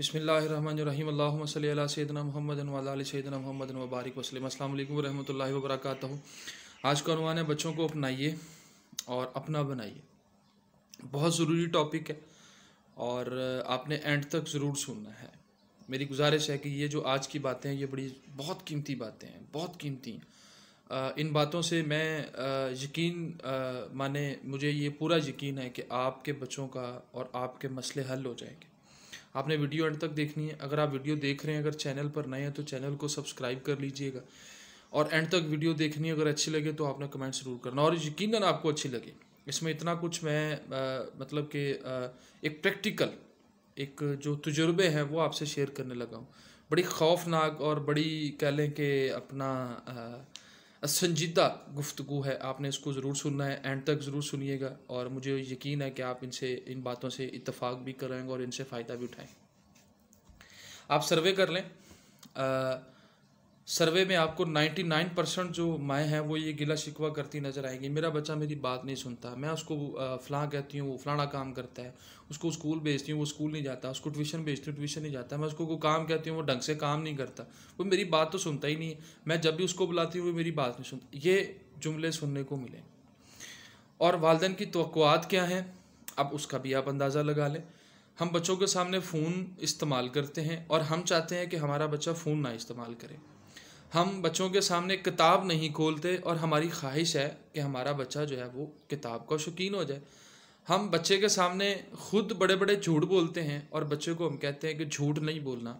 बसमीम अल्लाम सैदना महमद वाल सैदना महमद वबारक वसलम अल्लाम वरहमल वबरक आज का अनुमान है बच्चों को अपनाइए और अपना बनाइए बहुत ज़रूरी टॉपिक है और आपने एंड तक ज़रूर सुनना है मेरी गुजारिश है कि ये जो आज की बातें हैं ये बड़ी बहुत कीमती बातें हैं बहुत कीमती हैं इन बातों से मैं यकीन माने मुझे ये पूरा यकीन है कि आपके बच्चों का और आपके मसले हल हो जाएंगे आपने वीडियो एंड तक देखनी है अगर आप वीडियो देख रहे हैं अगर चैनल पर नए हैं तो चैनल को सब्सक्राइब कर लीजिएगा और एंड तक वीडियो देखनी है अगर अच्छी लगे तो आपने कमेंट ज़रूर करना और यकीन आपको अच्छी लगे इसमें इतना कुछ मैं आ, मतलब कि एक प्रैक्टिकल एक जो तजुर्बे हैं वो आपसे शेयर करने लगा हूँ बड़ी खौफनाक और बड़ी कह लें कि अपना आ, संजीदा गुफ्तु है आपने इसको ज़रूर सुनना है एंड तक ज़रूर सुनिएगा और मुझे यकीन है कि आप इनसे इन बातों से इतफ़ाक़ भी करेंगे और इनसे फ़ायदा भी उठाएँ आप सर्वे कर लें आ, सर्वे में आपको 99 परसेंट जो माएँ हैं वो ये गिला शिकवा करती नज़र आएंगी मेरा बच्चा मेरी बात नहीं सुनता मैं उसको फ़लाँ कहती हूँ वो फ़लाना काम करता है उसको स्कूल भेजती हूँ वो स्कूल नहीं जाता उसको ट्यूशन भेजती हूँ ट्यूशन नहीं जाता मैं उसको को काम कहती हूँ वो ढंग से काम नहीं करता वो मेरी बात तो सुनता ही नहीं मैं जब भी उसको बुलाती हूँ वो मेरी बात नहीं सुनता ये जुमले सुनने को मिले और वालदेन की तोक़ात क्या हैं अब उसका भी आप अंदाज़ा लगा लें हम बच्चों के सामने फ़ोन इस्तेमाल करते हैं और हम चाहते हैं कि हमारा बच्चा फ़ोन ना इस्तेमाल करें हम बच्चों के सामने किताब नहीं खोलते और हमारी ख्वाहिश है कि हमारा बच्चा जो है वो किताब का शौकीन हो जाए हम बच्चे के सामने खुद बड़े बड़े झूठ बोलते हैं और बच्चे को हम कहते हैं कि झूठ नहीं बोलना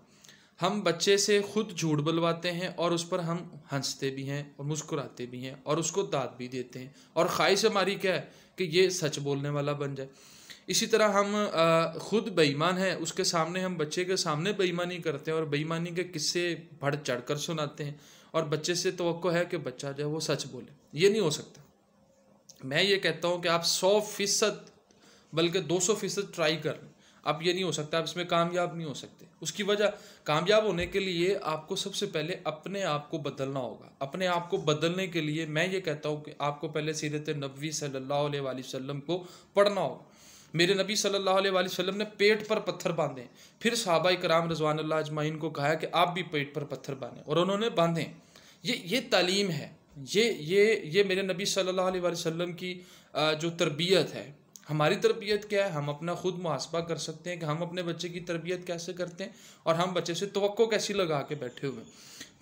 हम बच्चे से खुद झूठ बुलवाते हैं और उस पर हम हंसते भी हैं और मुस्कुराते भी हैं और उसको दाद भी देते हैं और ख्वाहिश हमारी क्या है कि ये सच बोलने वाला बन जाए इसी तरह हम ख़ुद बेईमान हैं उसके सामने हम बच्चे के सामने बेईमानी करते हैं और बेईमानी के किस्से बढ़ चढ़ कर सुनाते हैं और बच्चे से तो है कि बच्चा जो है वो सच बोले ये नहीं हो सकता मैं ये कहता हूँ कि आप सौ फीसद बल्कि दो सौ फीसद ट्राई कर लें आप ये नहीं हो सकता आप इसमें कामयाब नहीं हो सकते उसकी वजह कामयाब होने के लिए आपको सबसे पहले अपने आप को बदलना होगा अपने आप को बदलने के लिए मैं ये कहता हूँ कि आपको पहले सीरत नबी सल्ला वसम को पढ़ना होगा मेरे नबी सल्लल्लाहु अलैहि वसल्लम ने पेट पर पत्थर बांधे फिर साहबा कराम रजवान अजमाइन को कहा कि आप भी पेट पर पत्थर बांधें और उन्होंने बांधें ये ये तालीम है ये ये ये मेरे नबी सल्लल्लाहु अलैहि वसल्लम की जो तरबियत है हमारी तरबियत क्या है हम अपना ख़ुद मुहासबा कर सकते हैं कि हम अपने बच्चे की तरबियत कैसे करते हैं और हम बच्चे से तो कैसी लगा के बैठे हुए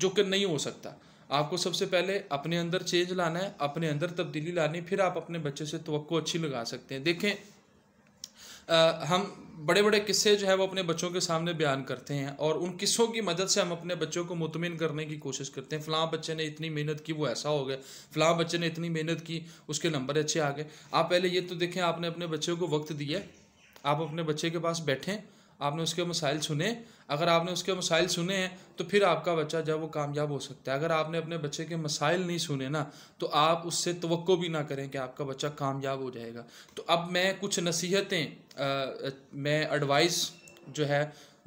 जो कि नहीं हो सकता आपको सबसे पहले अपने अंदर चेंज लाना है अपने अंदर तब्दीली लानी फिर आप अपने बच्चे से तो अच्छी लगा सकते हैं देखें हम बड़े बड़े किस्से जो है वो अपने बच्चों के सामने बयान करते हैं और उन किस्सों की मदद से हम अपने बच्चों को मुतमिन करने की कोशिश करते हैं फ़लाँ बच्चे ने इतनी मेहनत की वो ऐसा हो गया फ़लाँ बच्चे ने इतनी मेहनत की उसके नंबर अच्छे आ गए आप पहले ये तो देखें आपने अपने बच्चों को वक्त दिया आप अपने बच्चे के पास बैठें आपने उसके मसाइल सुने अगर आपने उसके मसाइल सुने हैं तो फिर आपका बच्चा जब वो कामयाब हो सकता है अगर आपने अपने बच्चे के मसाइल नहीं सुने ना तो आप उससे तो भी ना करें कि आपका बच्चा कामयाब हो जाएगा तो अब मैं कुछ नसीहतें मैं एडवाइस जो है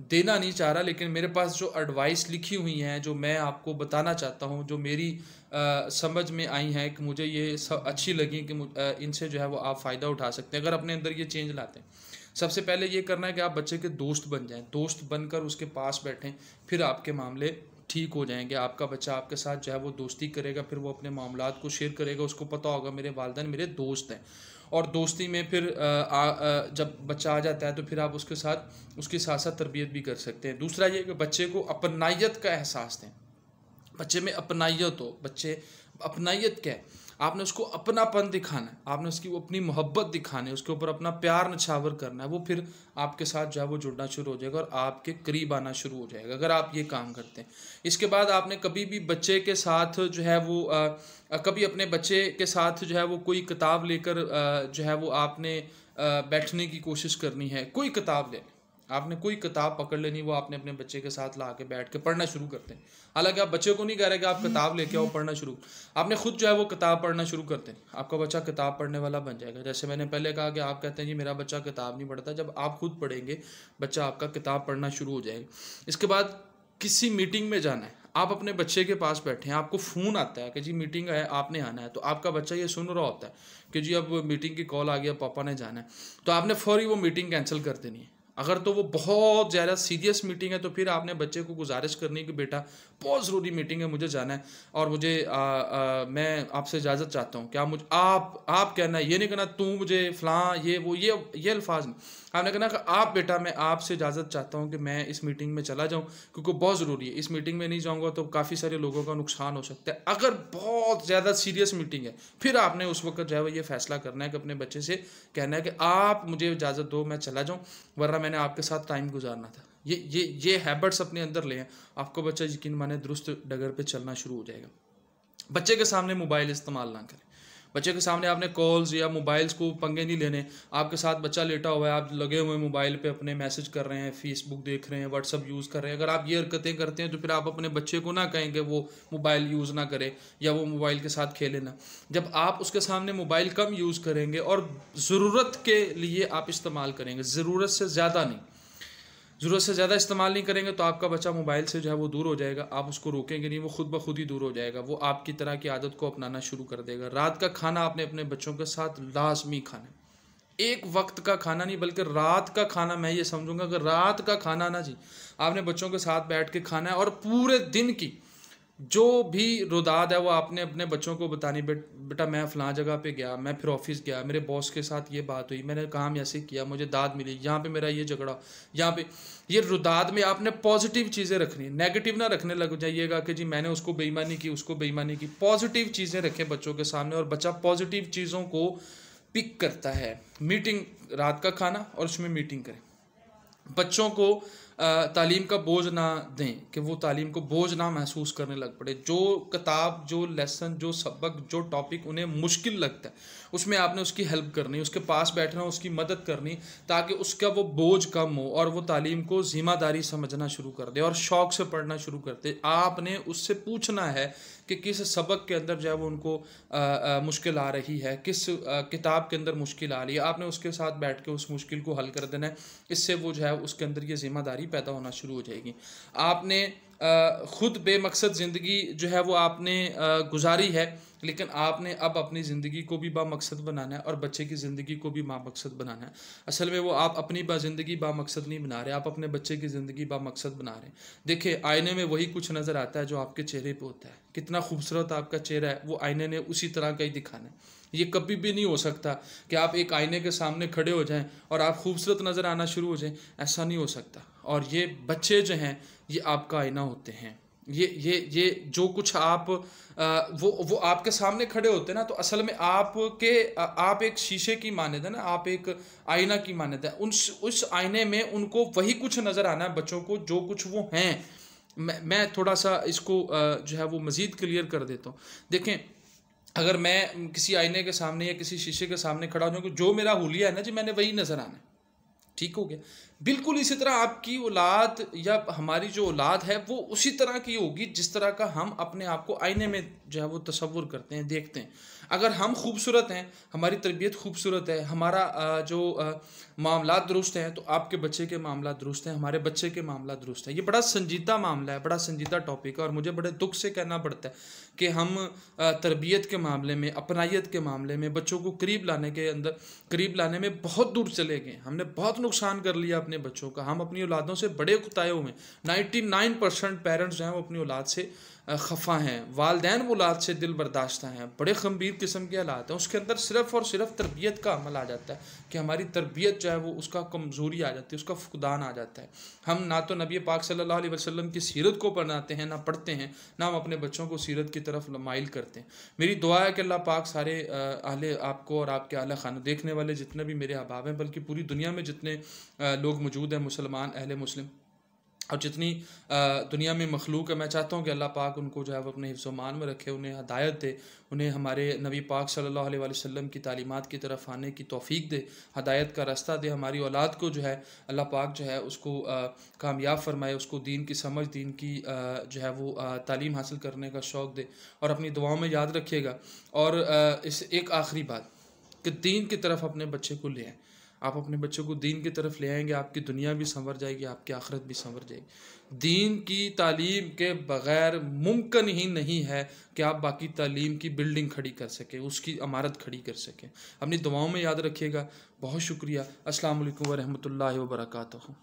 देना नहीं चाह रहा लेकिन मेरे पास जो एडवाइस लिखी हुई हैं जो मैं आपको बताना चाहता हूँ जो मेरी आ, समझ में आई हैं कि मुझे ये सब अच्छी लगी कि इनसे जो है वो आप फ़ायदा उठा सकते हैं अगर अपने अंदर ये चेंज लाते हैं सबसे पहले ये करना है कि आप बच्चे के दोस्त बन जाएं दोस्त बनकर उसके पास बैठें फिर आपके मामले ठीक हो जाएंगे आपका बच्चा आपके साथ जो है वो दोस्ती करेगा फिर वो अपने मामला को शेयर करेगा उसको पता होगा मेरे वालदेन मेरे दोस्त हैं और दोस्ती में फिर आ, आ, आ, जब बच्चा आ जाता है तो फिर आप उसके साथ उसके साथ साथ तरबियत भी कर सकते हैं दूसरा ये कि बच्चे को अपनाइत का एहसास दें बच्चे में अपनाइत हो बच्चे अपनाइत क्या है आपने उसको अपनापन दिखाना है आपने उसकी अपनी मोहब्बत दिखानी है उसके ऊपर अपना प्यार नछावर करना है वो फिर आपके साथ जो है वो जुड़ना शुरू हो जाएगा और आपके करीब आना शुरू हो जाएगा अगर आप ये काम करते हैं इसके बाद आपने कभी भी बच्चे के साथ जो है वो आ, कभी अपने बच्चे के साथ जो है वो कोई किताब लेकर जो है वो आपने आ, बैठने की कोशिश करनी है कोई किताब ले आपने कोई किताब पकड़ लेनी वो आपने अपने बच्चे के साथ ला के बैठ के पढ़ना शुरू करते हैं हालांकि आप बच्चे को नहीं कह रहे कि आप किताब लेके आओ पढ़ना शुरू आपने खुद जो है वो किताब पढ़ना शुरू करते हैं आपका बच्चा किताब पढ़ने वाला बन जाएगा जैसे मैंने पहले कहा कि आप कहते हैं जी मेरा बच्चा किताब नहीं पढ़ता जब आप खुद पढ़ेंगे बच्चा आपका किताब पढ़ना शुरू हो जाएगा इसके बाद किसी मीटिंग में जाना है आप अपने बच्चे के पास बैठे हैं आपको फ़ोन आता है कि जी मीटिंग है आपने आना है तो आपका बच्चा ये सुन रहा होता है कि जी अब मीटिंग की कॉल आ गई अब पापा ने जाना है तो आपने फौरी वो मीटिंग कैंसिल कर देनी है अगर तो वो बहुत ज़्यादा सीरियस मीटिंग है तो फिर आपने बच्चे को गुजारिश करनी कि बेटा बहुत ज़रूरी मीटिंग है मुझे जाना है और मुझे आ, आ, मैं आपसे इजाज़त चाहता हूँ क्या मुझे आप आप कहना है ये नहीं कहना तू मुझे फ़लाँ ये वो ये ये अल्फाज नहीं आपने कहना कि आप बेटा मैं आपसे इजाज़त चाहता हूँ कि मैं इस मीटिंग में चला जाऊँ क्योंकि बहुत ज़रूरी है इस मीटिंग में नहीं जाऊँगा तो काफ़ी सारे लोगों का नुकसान हो सकता है अगर बहुत ज़्यादा सीरियस मीटिंग है फिर आपने उस वक्त जो है वो ये फैसला करना है कि अपने बच्चे से कहना है कि आप मुझे इजाज़त दो मैं चला जाऊँ वरना मैंने आपके साथ टाइम गुजारना था ये ये ये हैबिट्स अपने अंदर लें आपको बच्चा यकीन माने दुरुस्त डगर पर चलना शुरू हो जाएगा बच्चे के सामने मोबाइल इस्तेमाल ना करें बच्चे के सामने आपने कॉल्स या मोबाइल्स को पंगे नहीं लेने आपके साथ बच्चा लेटा हुआ है आप लगे हुए मोबाइल पे अपने मैसेज कर रहे हैं फेसबुक देख रहे हैं व्हाट्सअप यूज़ कर रहे हैं अगर आप ये हरकतें करते हैं तो फिर आप अपने बच्चे को ना कहेंगे वो मोबाइल यूज़ ना करें या वो मोबाइल के साथ खेले ना जब आप उसके सामने मोबाइल कम यूज़ करेंगे और ज़रूरत के लिए आप इस्तेमाल करेंगे ज़रूरत से ज़्यादा नहीं ज़रूरत से ज़्यादा इस्तेमाल नहीं करेंगे तो आपका बच्चा मोबाइल से जो है वो दूर हो जाएगा आप उसको रोकेंगे नहीं वो खुद ब खुद ही दूर हो जाएगा वो आपकी तरह की आदत को अपनाना शुरू कर देगा रात का खाना आपने अपने बच्चों के साथ लाजमी खाना एक वक्त का खाना नहीं बल्कि रात का खाना मैं ये समझूंगा कि रात का खाना ना जी आपने बच्चों के साथ बैठ के खाना है और पूरे दिन की जो भी रुदाद है वो आपने अपने बच्चों को बतानी बेट बेटा मैं फ़लाँ जगह पे गया मैं फिर ऑफिस गया मेरे बॉस के साथ ये बात हुई मैंने काम ऐसे किया मुझे दाद मिली यहाँ पे मेरा ये झगड़ा यहाँ पे ये रुदाद में आपने पॉजिटिव चीज़ें रखनी नेगेटिव ना रखने लग जाइएगा कि जी मैंने उसको बेईमानी की उसको बेईमानी की पॉजिटिव चीज़ें रखें बच्चों के सामने और बच्चा पॉजिटिव चीज़ों को पिक करता है मीटिंग रात का खाना और उसमें मीटिंग करें बच्चों को तालीम का बोझ ना दें कि वो तालीम को बोझ ना महसूस करने लग पड़े जो किताब जो लेसन जो सबक जो टॉपिक उन्हें मुश्किल लगता है उसमें आपने उसकी हेल्प करनी उसके पास बैठना उसकी मदद करनी ताकि उसका वो बोझ कम हो और वो तालीम को ज़िम्मेदारी समझना शुरू कर दे और शौक़ से पढ़ना शुरू कर दे आपने उससे पूछना है कि किस सबक के अंदर जो है वो उनको आ, आ, मुश्किल आ रही है किस किताब के अंदर मुश्किल आ रही है आपने उसके साथ बैठ के उस मुश्किल को हल कर देना है इससे वो जो है उसके अंदर ये ज़िम्मेदारी पैदा होना शुरू हो जाएगी आपने ख़ुद बेमकसद ज़िंदगी जो है वो आपने गुजारी है लेकिन आपने अब अपनी ज़िंदगी को भी बामकसद बनाना है और बच्चे की ज़िंदगी को भी बामकसद बनाना है असल में वो आप अपनी बा ज़िंदगी बामकसद नहीं बना रहे आप अपने बच्चे की ज़िंदगी बामकसद बना रहे हैं देखिए आईने में वही कुछ नज़र आता है जो आपके चेहरे पर होता है कितना खूबसूरत आपका चेहरा है वो आईने ने उसी तरह का ही दिखाना है ये कभी भी नहीं हो सकता कि आप एक आईने के सामने खड़े हो जाएं और आप खूबसूरत नज़र आना शुरू हो जाएं ऐसा नहीं हो सकता और ये बच्चे जो हैं ये आपका आईना होते हैं ये ये ये जो कुछ आप आ, वो वो आपके सामने खड़े होते हैं ना तो असल में आपके आप एक शीशे की मान्यता ना आप एक आईना की माने है उन उस आईने में उनको वही कुछ नज़र आना है बच्चों को जो कुछ वो हैं मैं मैं थोड़ा सा इसको जो है वो मज़ीद क्लियर कर देता हूँ देखें अगर मैं किसी आईने के सामने या किसी शीशे के सामने खड़ा हो जाऊँ जो मेरा हुलिया है ना जी मैंने वही नज़र आना है ठीक हो गया बिल्कुल इसी तरह आपकी औलाद या हमारी जो औलाद है वो उसी तरह की होगी जिस तरह का हम अपने आप को आईने में जो है वो तस्वुर करते हैं देखते हैं अगर हम खूबसूरत हैं हमारी तरबियत खूबसूरत है हमारा जो मामला दुरुस्त हैं तो आपके बच्चे के मामला दुरुस्त हैं हमारे बच्चे के मामला दुरुस्त हैं ये बड़ा संजीदा मामला है बड़ा संजीदा टॉपिक है और मुझे बड़े दुख से कहना पड़ता है कि हम तरबियत के मामले में अपनाइत के मामले में बच्चों को करीब लाने के अंदर करीब लाने में बहुत दूर चले गए हमने बहुत नुकसान कर लिया अपने बच्चों का हम अपनी औलादों से बड़े कुताए हुए हैं नाइन्टी पेरेंट्स जो हैं वो अपनी औलाद से खफा हैं वालदेन वलाद से दिल बर्दाश्त हैं बड़े गंभीर किस्म के हालात हैं उसके अंदर सिर्फ और सिर्फ तरबियत का अमल आ जाता है कि हमारी तरबियत जो है वो उसका कमज़ोरी आ जाती है उसका फुकदान आ जाता है हम ना तो नबी पाक सल्लल्लाहु अलैहि वसल्लम की सीरत को बनाते हैं ना पढ़ते हैं ना हम अपने बच्चों को सीरत की तरफ माइल करते हैं मेरी दुआ है कि अल्लाह पाक सारे अहले आपको और आपके आला खान देखने वाले जितने भी मेरे अहबाब हैं बल्कि पूरी दुनिया में जितने लोग मौजूद हैं मुसलमान अहल मुस्लिम और जितनी दुनिया में मखलूक है मैं चाहता हूँ कि अल्लाह पाक उनको जो है वो अपने मान में रखे उन्हें हदायत दे उन्हें हमारे नबी पाक सल्लल्लाहु अलैहि वसल्लम की तालीमत की तरफ आने की तोफ़ी दे हदायत का रास्ता दे हमारी औलाद को जो है अल्लाह पाक जो है उसको कामयाब फरमाए उसको दीन की समझ दीन की जो है वो तालीम हासिल करने का शौक़ दे और अपनी दुआओं में याद रखिएगा और इस एक आखिरी बात कि दीन की तरफ अपने बच्चे को ले आएँ आप अपने बच्चों को दीन की तरफ ले आएंगे आपकी दुनिया भी संवर जाएगी आपकी आखिरत भी संवर जाएगी दीन की तालीम के बग़ैर मुमकिन ही नहीं है कि आप बाकी तालीम की बिल्डिंग खड़ी कर सकें उसकी अमारत खड़ी कर सकें अपनी दुआओं में याद रखिएगा बहुत शुक्रिया असल वरहमल वर्का